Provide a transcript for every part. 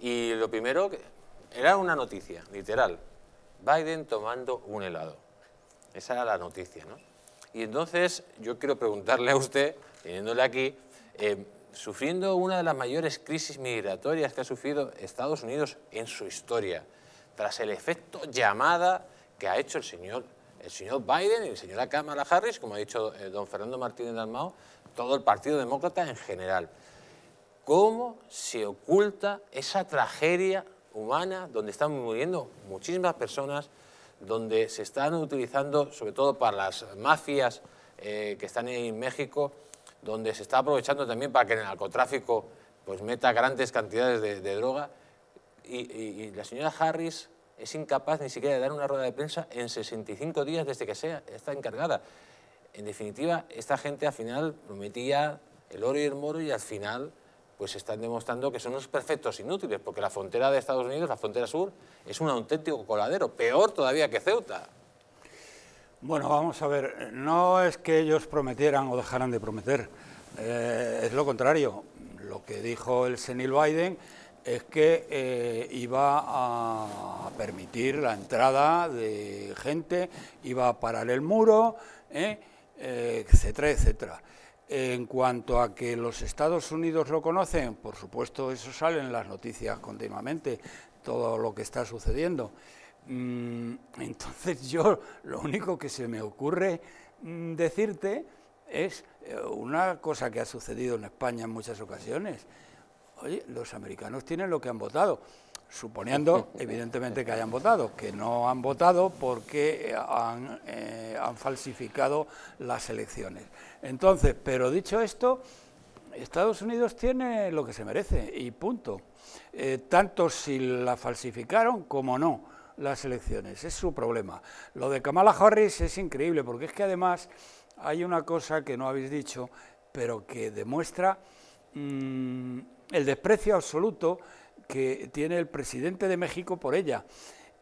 Y lo primero, era una noticia, literal. Biden tomando un helado. Esa era la noticia, ¿no? Y entonces yo quiero preguntarle a usted, teniéndole aquí, eh, sufriendo una de las mayores crisis migratorias que ha sufrido Estados Unidos en su historia, tras el efecto llamada que ha hecho el señor, el señor Biden y la señora Kamala Harris, como ha dicho eh, don Fernando Martínez Dalmao, todo el Partido Demócrata en general cómo se oculta esa tragedia humana donde están muriendo muchísimas personas, donde se están utilizando, sobre todo para las mafias eh, que están en México, donde se está aprovechando también para que el narcotráfico pues, meta grandes cantidades de, droga. Y, y, la señora Harris es incapaz ni siquiera de dar una rueda de prensa en 65 días desde que sea está encargada. En definitiva, esta gente al final prometía el oro y el moro y al final pues están demostrando que son unos perfectos inútiles, porque la frontera de Estados Unidos, la frontera sur, es un auténtico coladero, peor todavía que Ceuta. Bueno, vamos a ver, no es que ellos prometieran o dejaran de prometer, eh, es lo contrario. Lo que dijo el senil Biden es que eh, iba a permitir la entrada de gente, iba a parar el muro, eh, etcétera, etcétera. En cuanto a que los Estados Unidos lo conocen, por supuesto, eso sale en las noticias continuamente, todo lo que está sucediendo. Mm, entonces yo lo único que se me ocurre mm, decirte es eh, una cosa que ha sucedido en España en muchas ocasiones. Oye, los americanos tienen lo que han votado suponiendo evidentemente que hayan votado, que no han votado porque eh, han, falsificado las elecciones. Entonces, pero dicho esto, Estados Unidos tiene lo que se merece y punto. Eh, tanto si la falsificaron como no las elecciones, es su problema. Lo de Kamala Harris es increíble porque es que además hay una cosa que no habéis dicho, pero que demuestra mm, el desprecio absoluto que tiene el presidente de México por ella.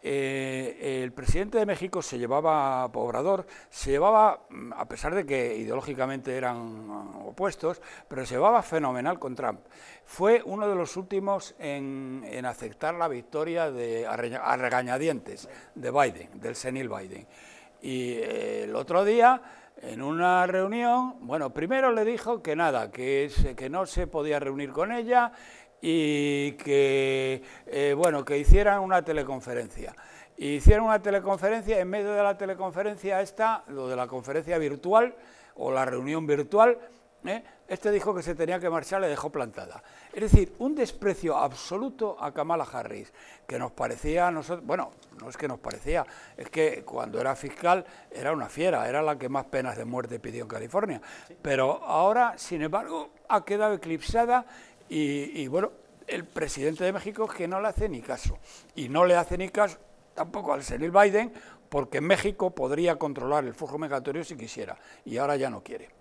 Eh, el presidente de México se llevaba, Obrador, se llevaba, a pesar de que ideológicamente eran opuestos, pero se llevaba fenomenal con Trump. Fue uno de los últimos en, aceptar la victoria de, a regañadientes de Biden, del senil Biden. Y eh, el otro día, en una reunión, bueno, primero le dijo que nada, que, que no se podía reunir con ella, y que, eh, bueno, que hicieran una teleconferencia. Hicieron una teleconferencia, en medio de la teleconferencia esta... lo de la conferencia virtual o la reunión virtual, ¿eh? este dijo que se tenía que marchar, le dejó plantada. Es decir, un desprecio absoluto a Kamala Harris, que nos parecía a nosotros, bueno, no es que nos parecía, es que cuando era fiscal era una fiera, era la que más penas de muerte pidió en California, pero ahora, sin embargo, ha quedado eclipsada y, bueno, el presidente de México es que no le hace ni caso. Y no le hace ni caso tampoco al senil Biden, porque México podría controlar el flujo migratorio si quisiera. Y ahora ya no quiere.